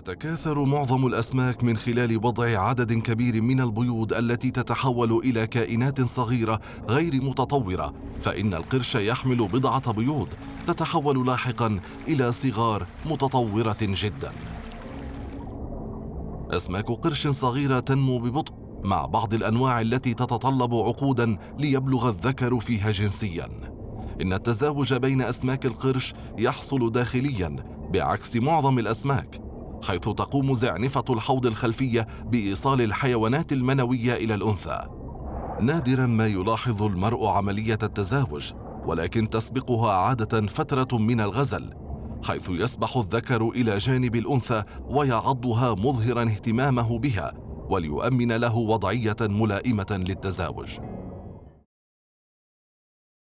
تتكاثر معظم الأسماك من خلال وضع عدد كبير من البيوض التي تتحول إلى كائنات صغيرة غير متطورة فإن القرش يحمل بضعة بيوض تتحول لاحقا إلى صغار متطورة جدا أسماك قرش صغيرة تنمو ببطء مع بعض الأنواع التي تتطلب عقودا ليبلغ الذكر فيها جنسيا إن التزاوج بين أسماك القرش يحصل داخليا بعكس معظم الأسماك حيث تقوم زعنفة الحوض الخلفية بإيصال الحيوانات المنوية إلى الأنثى نادرا ما يلاحظ المرء عملية التزاوج ولكن تسبقها عادة فترة من الغزل حيث يسبح الذكر إلى جانب الأنثى ويعضها مظهرا اهتمامه بها وليؤمن له وضعية ملائمة للتزاوج